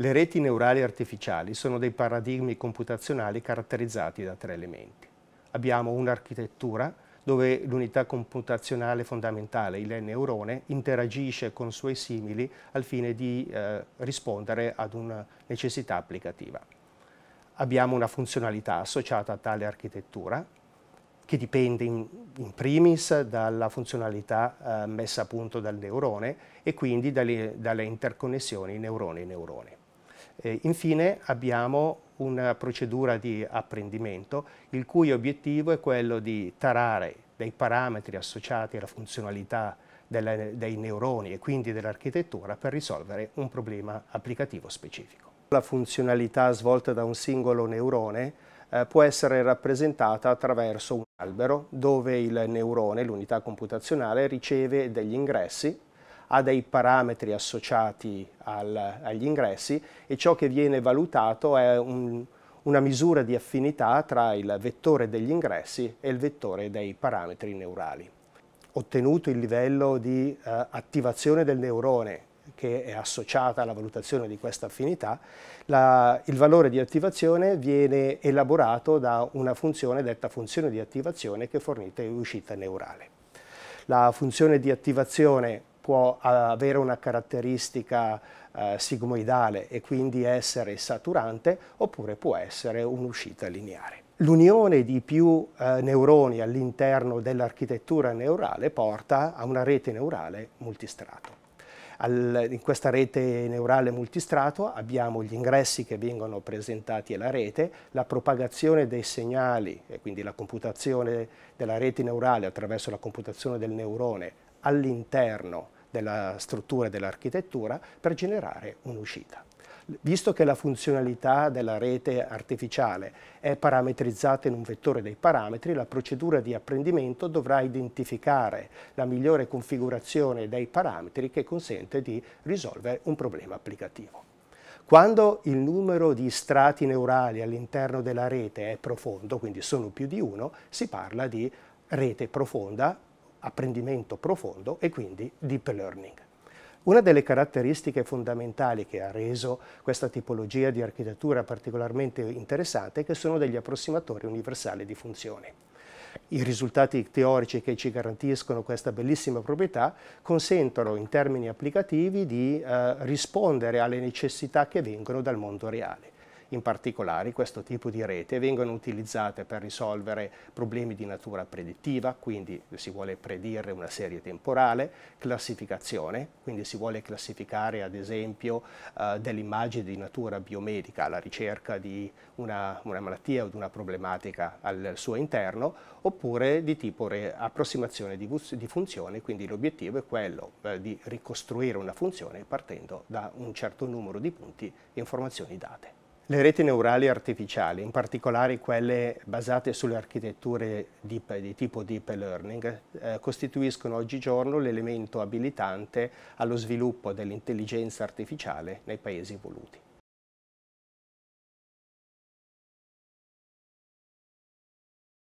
Le reti neurali artificiali sono dei paradigmi computazionali caratterizzati da tre elementi. Abbiamo un'architettura dove l'unità computazionale fondamentale, il neurone, interagisce con suoi simili al fine di eh, rispondere ad una necessità applicativa. Abbiamo una funzionalità associata a tale architettura che dipende in, in primis dalla funzionalità eh, messa a punto dal neurone e quindi dalle, dalle interconnessioni neurone-neurone. Eh, infine abbiamo una procedura di apprendimento il cui obiettivo è quello di tarare dei parametri associati alla funzionalità delle, dei neuroni e quindi dell'architettura per risolvere un problema applicativo specifico. La funzionalità svolta da un singolo neurone eh, può essere rappresentata attraverso un albero dove il neurone, l'unità computazionale, riceve degli ingressi ha dei parametri associati al, agli ingressi e ciò che viene valutato è un, una misura di affinità tra il vettore degli ingressi e il vettore dei parametri neurali. Ottenuto il livello di eh, attivazione del neurone che è associata alla valutazione di questa affinità, la, il valore di attivazione viene elaborato da una funzione detta funzione di attivazione che fornite uscita neurale. La funzione di attivazione può eh, avere una caratteristica eh, sigmoidale e quindi essere saturante oppure può essere un'uscita lineare. L'unione di più eh, neuroni all'interno dell'architettura neurale porta a una rete neurale multistrato. Al, in questa rete neurale multistrato abbiamo gli ingressi che vengono presentati alla rete, la propagazione dei segnali e quindi la computazione della rete neurale attraverso la computazione del neurone all'interno della struttura e dell'architettura per generare un'uscita. Visto che la funzionalità della rete artificiale è parametrizzata in un vettore dei parametri, la procedura di apprendimento dovrà identificare la migliore configurazione dei parametri che consente di risolvere un problema applicativo. Quando il numero di strati neurali all'interno della rete è profondo, quindi sono più di uno, si parla di rete profonda apprendimento profondo e quindi deep learning. Una delle caratteristiche fondamentali che ha reso questa tipologia di architettura particolarmente interessante è che sono degli approssimatori universali di funzioni. I risultati teorici che ci garantiscono questa bellissima proprietà consentono in termini applicativi di eh, rispondere alle necessità che vengono dal mondo reale in particolare questo tipo di rete vengono utilizzate per risolvere problemi di natura predittiva, quindi si vuole predire una serie temporale, classificazione, quindi si vuole classificare ad esempio eh, delle immagini di natura biomedica alla ricerca di una, una malattia o di una problematica al suo interno, oppure di tipo approssimazione di, di funzioni, quindi l'obiettivo è quello eh, di ricostruire una funzione partendo da un certo numero di punti e informazioni date. Le reti neurali artificiali, in particolare quelle basate sulle architetture deep, di tipo deep learning, eh, costituiscono oggigiorno l'elemento abilitante allo sviluppo dell'intelligenza artificiale nei paesi evoluti.